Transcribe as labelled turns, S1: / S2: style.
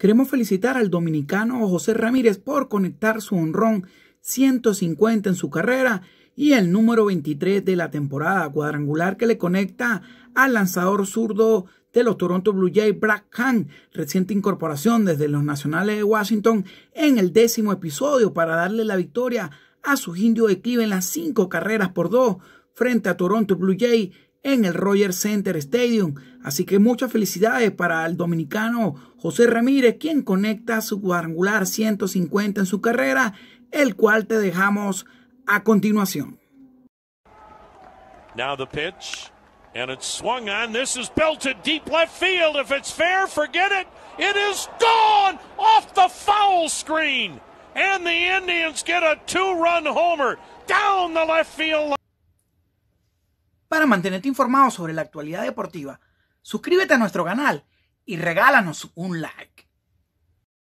S1: Queremos felicitar al dominicano José Ramírez por conectar su honrón 150 en su carrera y el número 23 de la temporada cuadrangular que le conecta al lanzador zurdo de los Toronto Blue Jays, Brad Khan, reciente incorporación desde los Nacionales de Washington en el décimo episodio para darle la victoria a su indio de en las cinco carreras por dos frente a Toronto Blue Jays en el Rogers Center Stadium. Así que muchas felicidades para el dominicano José Ramírez, quien conecta su cuadrangular 150 en su carrera, el cual te dejamos a continuación.
S2: Now the pitch, and it's swung on. This is belted deep left field. If it's fair, forget it. It is gone off the foul screen. And the Indians get a two run homer down the left field
S1: line. Para mantenerte informado sobre la actualidad deportiva, suscríbete a nuestro canal y regálanos un like.